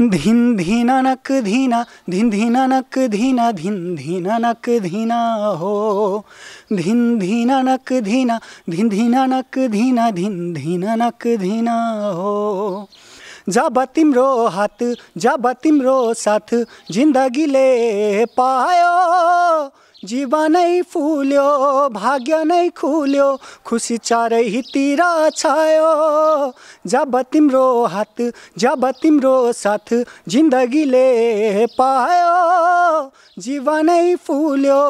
धीन धीना नक धीना धीन धीना नक धीना धीन धीना नक धीना हो धीन धीना नक धीना धीन धीना नक धीना धीन धीना नक धीना हो जब तिम्रो हात जब तिम्रो साथ जिंदगी ले पायो जीवन फूल्यो भाग्य नई खुल्यो खुसी तीर छायो जब तिम्रो हाथ जब तिम्रो साथ ले पायो जीवन फूल्यो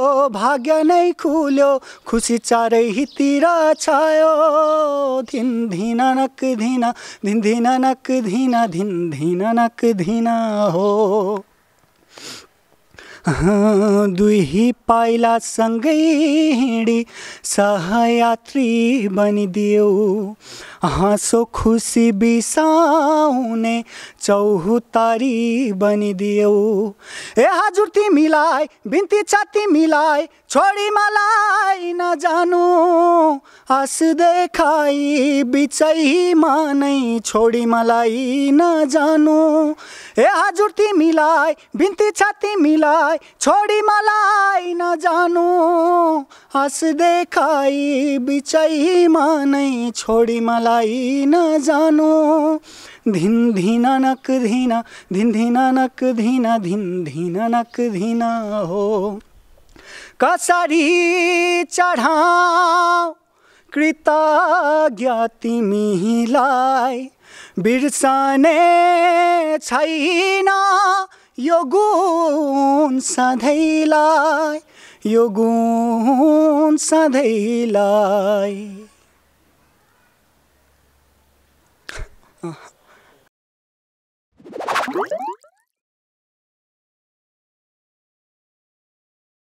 भाग्य नई खुल्यो खुसी तीर छाओ धिन धिन नक धिना धिन धिन नक धिना धिन धिन नक धिना हो दुई पाइला सँगै हिँडी सहयात्री बनिदियो हाँसो खुसी बिसाउने चौहुतारी बनिदियो ए हजुर तिमीलाई बिन्ती छ तिमीलाई छोडी मलाई नजानु हाँस देखाई बिचैमा नै छोडी मलाई नजानु ए हजुर तिमीलाई बिन्ती छ तिमीलाई छोडी मलाई नजानु हस देखाइ बिचैमा नै छोडी मलाई नजानु धिन धिन नक धिन धिन धिन नक धिन धिन धिन नक धिन हो कसरी चढाऊ कृतज्ञ तिमीलाई बिर्सने छैन यो गुण सधैँलाई यो गुण सधैँलाई